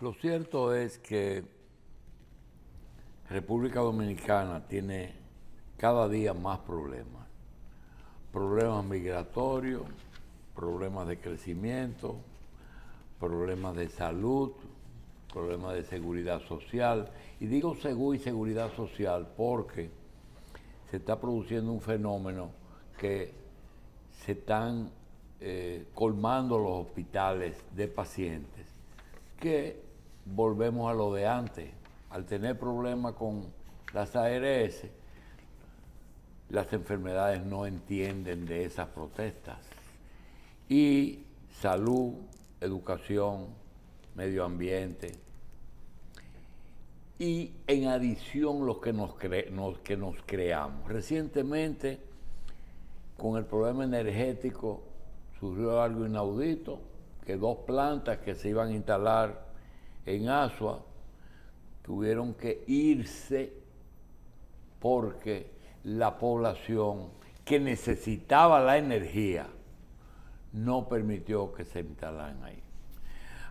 Lo cierto es que República Dominicana tiene cada día más problemas. Problemas migratorios, problemas de crecimiento, problemas de salud, problemas de seguridad social. Y digo seguro y seguridad social porque se está produciendo un fenómeno que se están eh, colmando los hospitales de pacientes que volvemos a lo de antes. Al tener problemas con las ARS, las enfermedades no entienden de esas protestas. Y salud, educación, medio ambiente. Y en adición los que nos, que nos creamos. Recientemente, con el problema energético, surgió algo inaudito, que dos plantas que se iban a instalar en Asua tuvieron que irse porque la población que necesitaba la energía no permitió que se instalaran ahí.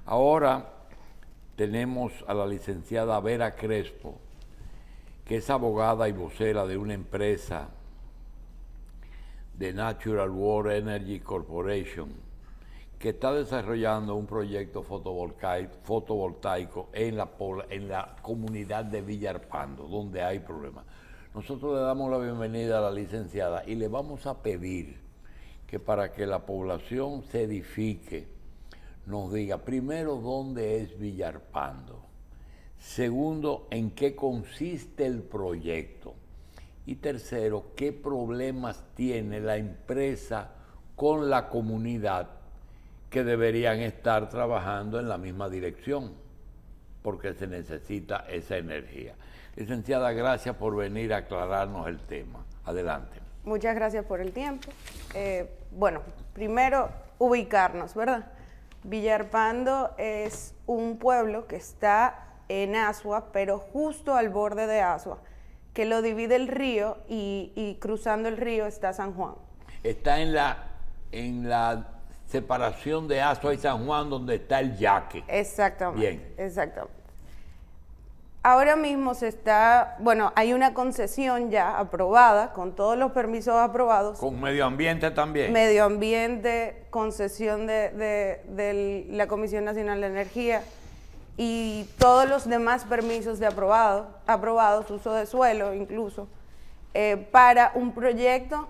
Ahora tenemos a la licenciada Vera Crespo, que es abogada y vocera de una empresa de Natural world Energy Corporation, que está desarrollando un proyecto fotovoltaico, en la comunidad de Villarpando, donde hay problemas. Nosotros le damos la bienvenida a la licenciada y le vamos a pedir que para que la población se edifique, nos diga primero dónde es Villarpando, segundo en qué consiste el proyecto y tercero qué problemas tiene la empresa con la comunidad que deberían estar trabajando en la misma dirección, porque se necesita esa energía. Licenciada, gracias por venir a aclararnos el tema. Adelante. Muchas gracias por el tiempo. Eh, bueno, primero ubicarnos, ¿verdad? Villarpando es un pueblo que está en Asua, pero justo al borde de Asua, que lo divide el río y, y cruzando el río está San Juan. Está en la, en la separación de Azo y San Juan, donde está el yaque. Exactamente. Bien. Exactamente. Ahora mismo se está, bueno, hay una concesión ya aprobada, con todos los permisos aprobados. Con medio ambiente también. Medio ambiente, concesión de, la Comisión Nacional de Energía y todos los demás permisos de aprobado, aprobados, uso de suelo incluso, eh, para un proyecto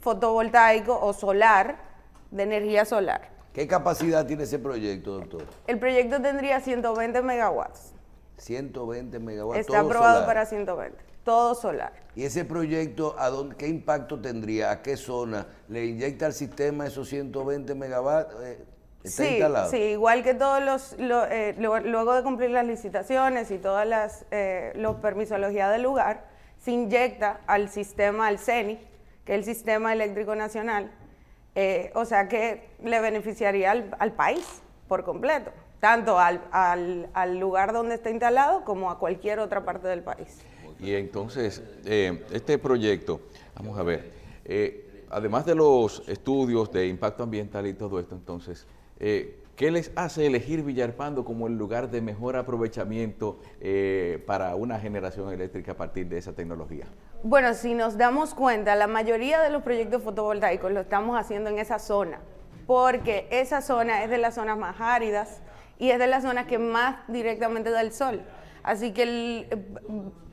fotovoltaico o solar de energía solar. ¿Qué capacidad tiene ese proyecto, doctor? El proyecto tendría 120 megawatts. 120 megawatts. Está aprobado para 120, todo solar. ¿Y ese proyecto a qué impacto tendría? ¿A qué zona? ¿Le inyecta al sistema esos 120 megawatts? Eh, sí, Sí, igual que todos los, eh, luego de cumplir las licitaciones y todas las eh, los permisologías del lugar, se inyecta al sistema, al CENI, que es el Sistema Eléctrico Nacional, eh, o sea que le beneficiaría al, país por completo, tanto al, al, al, lugar donde está instalado como a cualquier otra parte del país. Y entonces, eh, este proyecto, vamos a ver, eh, además de los estudios de impacto ambiental y todo esto, entonces, ¿Qué les hace elegir Villarpando como el lugar de mejor aprovechamiento eh, para una generación eléctrica a partir de esa tecnología? Bueno, si nos damos cuenta, la mayoría de los proyectos fotovoltaicos lo estamos haciendo en esa zona, porque esa zona es de las zonas más áridas y es de las zonas que más directamente da el sol. Así que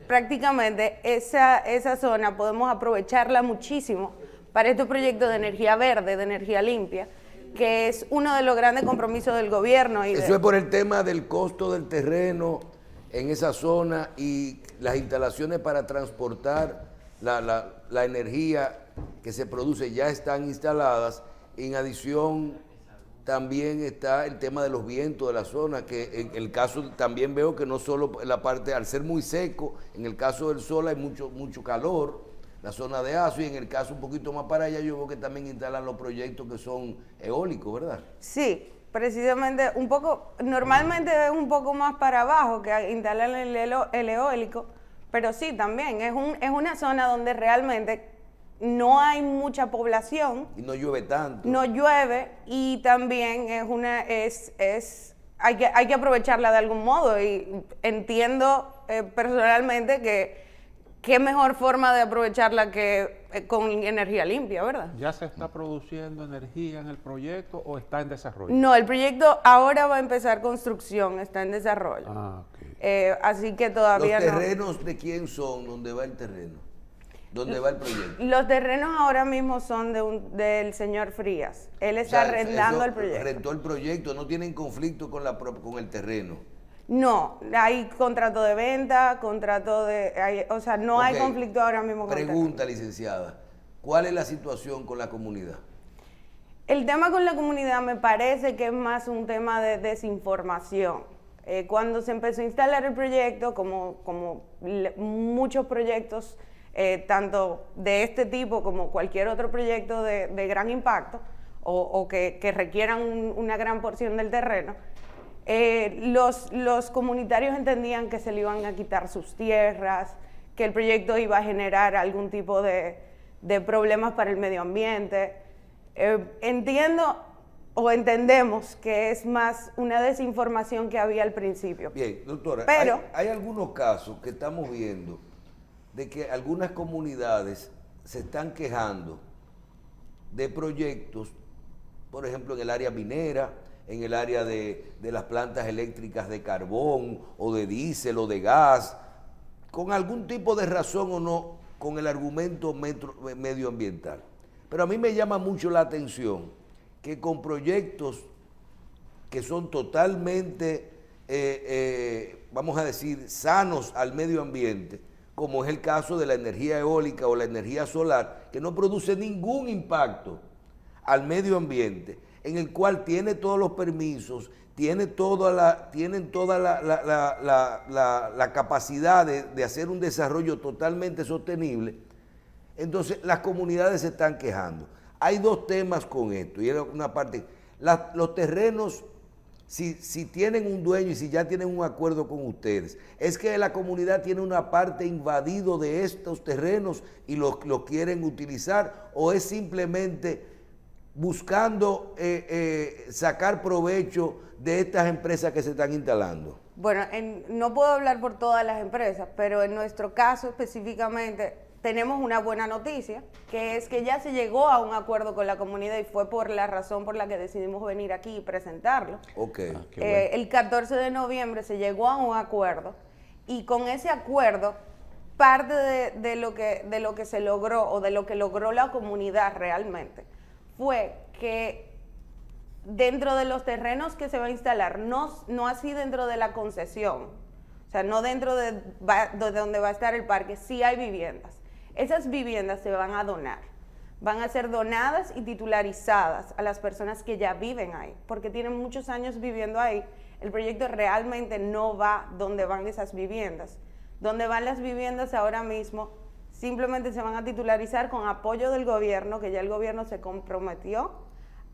prácticamente esa, esa zona podemos aprovecharla muchísimo para estos proyectos de energía verde, de energía limpia que es uno de los grandes compromisos del gobierno. Y Eso es por el tema del costo del terreno en esa zona y las instalaciones para transportar la, la energía que se produce ya están instaladas. En adición, también está el tema de los vientos de la zona, que en el caso también veo que no solo la parte, al ser muy seco, en el caso del sol hay mucho, mucho calor, la zona de Asu y en el caso un poquito más para allá yo veo que también instalan los proyectos que son eólicos, ¿verdad? Sí, precisamente un poco, normalmente es un poco más para abajo que instalan el, eólico, pero sí, también es, un, es una zona donde realmente no hay mucha población. Y no llueve tanto. No llueve y también es una, es, es hay, que, hay que aprovecharla de algún modo y entiendo eh, personalmente que qué mejor forma de aprovecharla que eh, con energía limpia, ¿verdad? ¿Ya se está produciendo energía en el proyecto o está en desarrollo? No, el proyecto ahora va a empezar construcción, está en desarrollo. Ah, ok, eh, así que todavía ¿Los terrenos de quién son? ¿Dónde va el terreno? ¿Dónde va el proyecto? Los terrenos ahora mismo son de un, del señor Frías. Él está arrendando el proyecto. Rentó el proyecto, no tienen conflicto con, la, con el terreno. No, hay contrato de venta, contrato de... o sea, no hay conflicto ahora mismo. Pregunta, licenciada, ¿cuál es la situación con la comunidad? El tema con la comunidad me parece que es más un tema de desinformación. Eh, cuando se empezó a instalar el proyecto, como, como muchos proyectos, eh, tanto de este tipo como cualquier otro proyecto de, gran impacto o, que, requieran una gran porción del terreno, eh, los, los comunitarios entendían que se le iban a quitar sus tierras, que el proyecto iba a generar algún tipo de, problemas para el medio ambiente. Eh, entiendo o entendemos que es más una desinformación que había al principio. Bien, doctora, Pero, hay algunos casos que estamos viendo de que algunas comunidades se están quejando de proyectos, por ejemplo, en el área minera, en el área de, las plantas eléctricas de carbón o de diésel o de gas, con algún tipo de razón o no, con el argumento medioambiental. Pero a mí me llama mucho la atención que con proyectos que son totalmente, eh, eh, vamos a decir, sanos al medio ambiente, como es el caso de la energía eólica o la energía solar, que no produce ningún impacto al medio ambiente, en el cual tiene todos los permisos, tiene toda la, tienen toda la, capacidad de, hacer un desarrollo totalmente sostenible, entonces las comunidades se están quejando. Hay dos temas con esto, y era una parte, los terrenos, si, si tienen un dueño y si ya tienen un acuerdo con ustedes, es que la comunidad tiene una parte invadido de estos terrenos y los quieren utilizar, o es simplemente buscando eh, eh, sacar provecho de estas empresas que se están instalando? Bueno, no puedo hablar por todas las empresas, pero en nuestro caso específicamente tenemos una buena noticia, que es que ya se llegó a un acuerdo con la comunidad y fue por la razón por la que decidimos venir aquí y presentarlo. Ok. Ah, eh, el 14 de noviembre se llegó a un acuerdo y con ese acuerdo parte lo que, de lo que se logró o de lo que logró la comunidad realmente fue que dentro de los terrenos que se va a instalar, no, no así dentro de la concesión, o sea, no dentro de, de donde va a estar el parque, sí hay viviendas. Esas viviendas se van a donar, van a ser donadas y titularizadas a las personas que ya viven ahí, porque tienen muchos años viviendo ahí. El proyecto realmente no va donde van esas viviendas. Donde van las viviendas ahora mismo simplemente se van a titularizar con apoyo del gobierno, que ya el gobierno se comprometió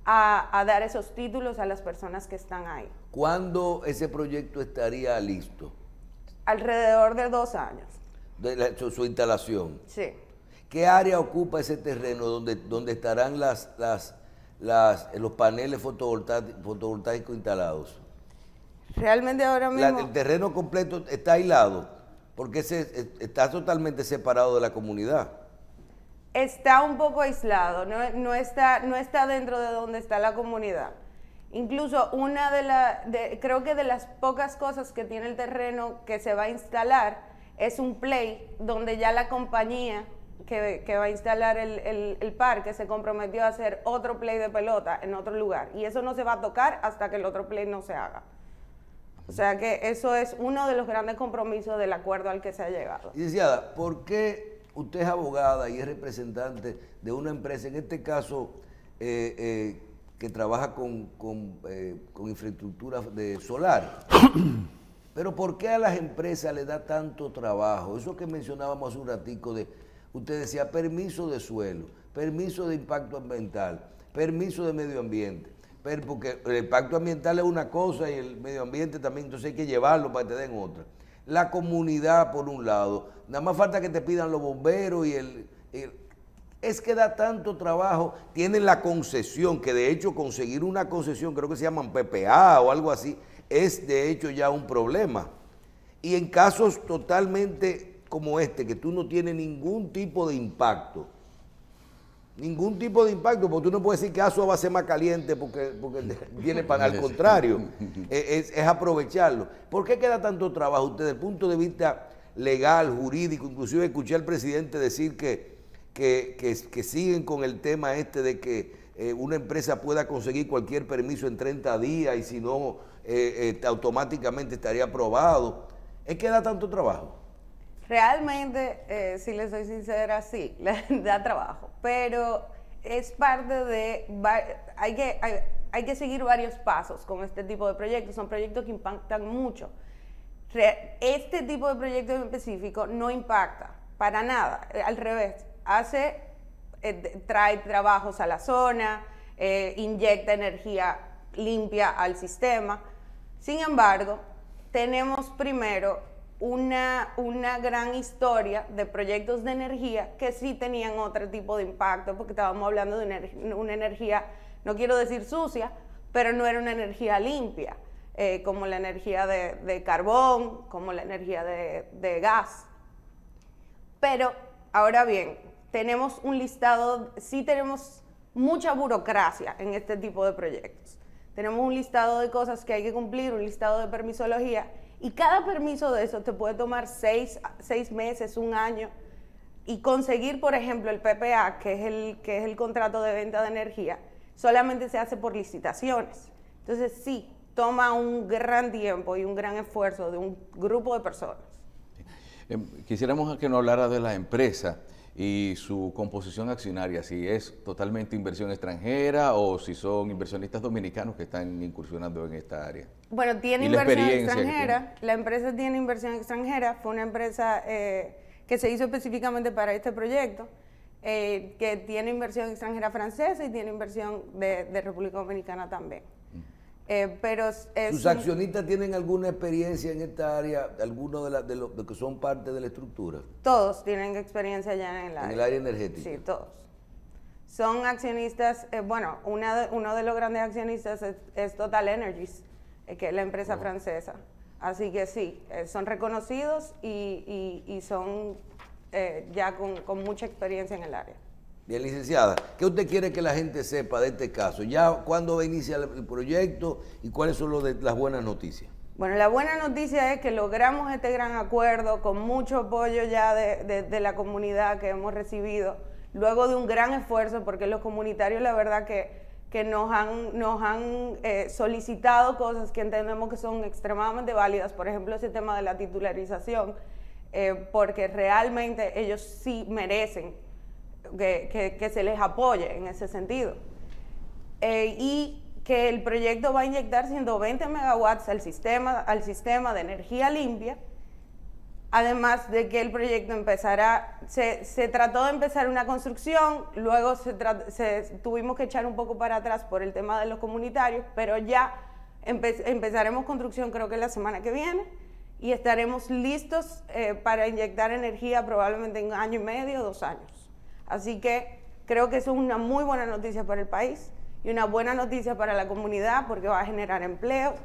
a, dar esos títulos a las personas que están ahí. ¿Cuándo ese proyecto estaría listo? Alrededor de dos años. De su, instalación. Sí. ¿Qué área ocupa ese terreno donde, donde estarán las, los paneles fotovoltaicos, instalados? Realmente ahora mismo... el terreno completo está aislado. Porque se, está totalmente separado de la comunidad. Está un poco aislado, no, está, dentro de donde está la comunidad. Incluso una de las, creo que de las pocas cosas que tiene el terreno que se va a instalar es un play donde ya la compañía que, va a instalar el, el, parque se comprometió a hacer otro play de pelota en otro lugar. Y eso no se va a tocar hasta que el otro play no se haga. O sea que eso es uno de los grandes compromisos del acuerdo al que se ha llegado. Licenciada, ¿por qué usted es abogada y es representante de una empresa, en este caso eh, eh, que trabaja eh, con, infraestructura de solar? Pero ¿por qué a las empresas le da tanto trabajo? Eso que mencionábamos hace un ratico de, usted decía, permiso de suelo, permiso de impacto ambiental, permiso de medio ambiente. Pero porque el pacto ambiental es una cosa y el medio ambiente también, entonces hay que llevarlo para que te den otra. La comunidad, por un lado, nada más falta que te pidan los bomberos y el, es que da tanto trabajo, tienen la concesión, que de hecho conseguir una concesión, creo que se llaman PPA o algo así, es de hecho ya un problema. Y en casos totalmente como este, que tú no tienes ningún tipo de impacto, ningún tipo de impacto, porque tú no puedes decir que ASO ah, va a ser más caliente porque, porque viene para al contrario, e-, es, es, aprovecharlo. ¿Por qué queda tanto trabajo? Usted, desde el punto de vista legal, jurídico, inclusive escuché al presidente decir que, que, que, siguen con el tema este de que eh, una empresa pueda conseguir cualquier permiso en 30 días y si no, eh, eh, automáticamente estaría aprobado. ¿Es que da tanto trabajo? Realmente, eh, si les soy sincera, sí, da trabajo, pero es parte de, hay que, hay, que seguir varios pasos con este tipo de proyectos, son proyectos que impactan mucho. Este tipo de proyecto en específico no impacta para nada, eh, al revés, hace, eh, trae trabajos a la zona, inyecta energía limpia al sistema. Sin embargo, tenemos primero una, una gran historia de proyectos de energía que sí tenían otro tipo de impacto, porque estábamos hablando de una, energía, no quiero decir sucia, pero no era una energía limpia, eh, como la energía de, carbón, como la energía de, de gas. Pero, ahora bien, tenemos un listado, sí tenemos mucha burocracia en este tipo de proyectos. Tenemos un listado de cosas que hay que cumplir, un listado de permisología, y cada permiso de eso te puede tomar seis, meses, un año, y conseguir, por ejemplo, el PPA, que es el, que es el contrato de venta de energía, solamente se hace por licitaciones. Entonces, sí, toma un gran tiempo y un gran esfuerzo de un grupo de personas. Em, quisiéramos que nos hablara de la empresa y su composición accionaria, si es totalmente inversión extranjera o si son inversionistas dominicanos que están incursionando en esta área. Bueno, tiene inversión extranjera, la empresa tiene inversión extranjera, fue una empresa eh, que se hizo específicamente para este proyecto, eh, que tiene inversión extranjera francesa y tiene inversión de República Dominicana también. Eh, pero ¿Sus accionistas tienen alguna experiencia en esta área, alguno de, los que son parte de la estructura? Todos tienen experiencia ya en el área. En el energética. Sí, todos. Son accionistas, eh, bueno, uno de los grandes accionistas es, Total Energies, eh, que es la empresa francesa. Así que sí, son reconocidos y, son ya con mucha experiencia en el área. Bien, licenciada, ¿qué usted quiere que la gente sepa de este caso? ¿Ya cuándo va a iniciar el proyecto y cuáles son las buenas noticias? Bueno, la buena noticia es que logramos este gran acuerdo con mucho apoyo ya de, la comunidad que hemos recibido, luego de un gran esfuerzo, porque los comunitarios la verdad que, que nos han, nos han eh, solicitado cosas que entendemos que son extremadamente válidas, por ejemplo, ese tema de la titularización, eh, porque realmente ellos sí merecen que, se les apoye en ese sentido. Eh, y que el proyecto va a inyectar 120 megawatts al sistema, al sistema de energía limpia, además de que el proyecto empezará, se, trató de empezar una construcción, luego se, tuvimos que echar un poco para atrás por el tema de los comunitarios, pero ya empezaremos construcción creo que la semana que viene y estaremos listos eh, para inyectar energía probablemente en un año y medio, dos años. Así que creo que eso es una muy buena noticia para el país y una buena noticia para la comunidad porque va a generar empleo,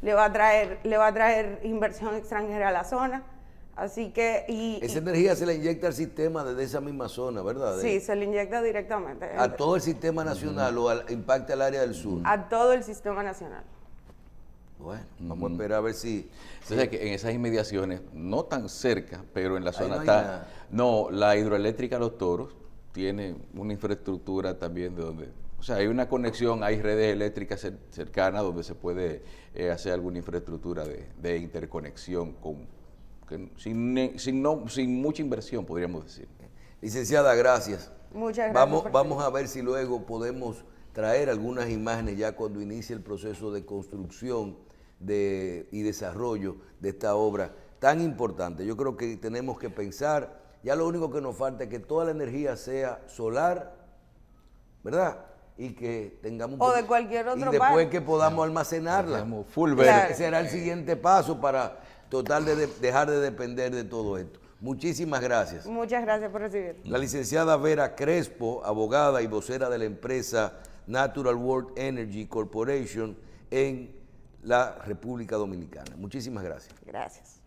le va a traer, le va a traer inversión extranjera a la zona. Así que. Y, esa energía se la inyecta al sistema desde esa misma zona, ¿verdad? Sí, se le inyecta directamente. ¿A todo el sistema nacional o al, impacta al área del sur? A todo el sistema nacional. Bueno, mm. vamos a esperar a ver si. Entonces, que en esas inmediaciones, no tan cerca, pero en la zona está. No, la hidroeléctrica Los Toros tiene una infraestructura también de donde o sea, hay una conexión, hay redes eléctricas cercanas donde se puede eh, hacer alguna infraestructura de, interconexión con, sin, sin, no, sin, mucha inversión, podríamos decir. Licenciada, gracias. Muchas gracias. Vamos, vamos a ver si luego podemos traer algunas imágenes ya cuando inicie el proceso de construcción de, y desarrollo de esta obra tan importante. Yo creo que tenemos que pensar ya lo único que nos falta es que toda la energía sea solar, ¿verdad? y que tengamos o de cualquier otro y después que podamos almacenarla full será el siguiente paso para dejar de depender de todo esto muchísimas gracias muchas gracias por recibir la licenciada Vera Crespo abogada y vocera de la empresa Natural World Energy Corporation en la República Dominicana muchísimas gracias gracias